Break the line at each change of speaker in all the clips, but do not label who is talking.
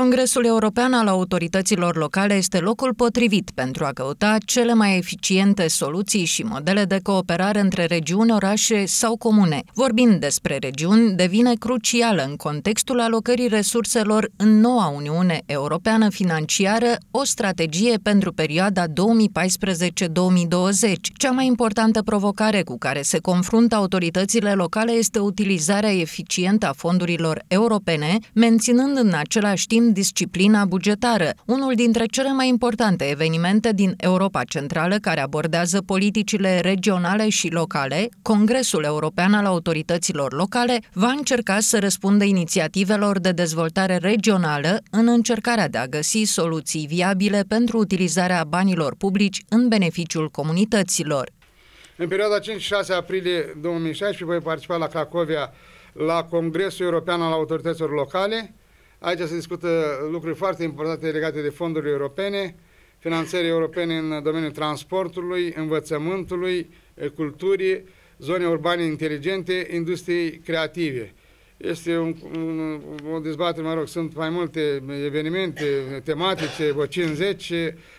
Congresul European al Autorităților Locale este locul potrivit pentru a căuta cele mai eficiente soluții și modele de cooperare între regiuni, orașe sau comune. Vorbind despre regiuni, devine crucială în contextul alocării resurselor în noua Uniune Europeană financiară o strategie pentru perioada 2014-2020, cea mai importantă provocare cu care se confruntă autoritățile locale este utilizarea eficientă a fondurilor europene, menținând în același timp disciplina bugetară, unul dintre cele mai importante evenimente din Europa Centrală care abordează politicile regionale și locale, Congresul European al Autorităților Locale va încerca să răspundă inițiativelor de dezvoltare regională în încercarea de a găsi soluții viabile pentru utilizarea banilor publici în beneficiul comunităților.
În perioada 5-6 aprilie 2016 voi participa la Cracovia la Congresul European al Autorităților Locale, Aici se discută lucruri foarte importante legate de fonduri europene, finanțări europene în domeniul transportului, învățământului, culturii, zone urbane inteligente, industriei creative. Este un, un, o dezbatere, mă rog, sunt mai multe evenimente tematice, vă 50,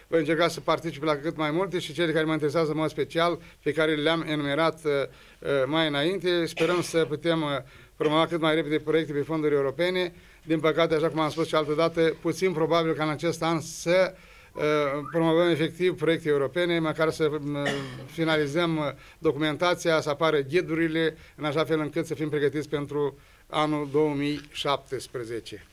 voi încerca să particip la cât mai multe și cele care mă interesează în mod special, pe care le-am enumerat uh, uh mai înainte. Sperăm să putem uh, promova cât mai repede proiecte pe fonduri europene. Din păcate, așa cum am spus și altă dată, puțin probabil ca în acest an să uh, Uh, promovăm efectiv proiecte europene, măcar să uh, finalizăm uh, documentația, să apară ghidurile, în așa fel încât să fim pregătiți pentru anul 2017.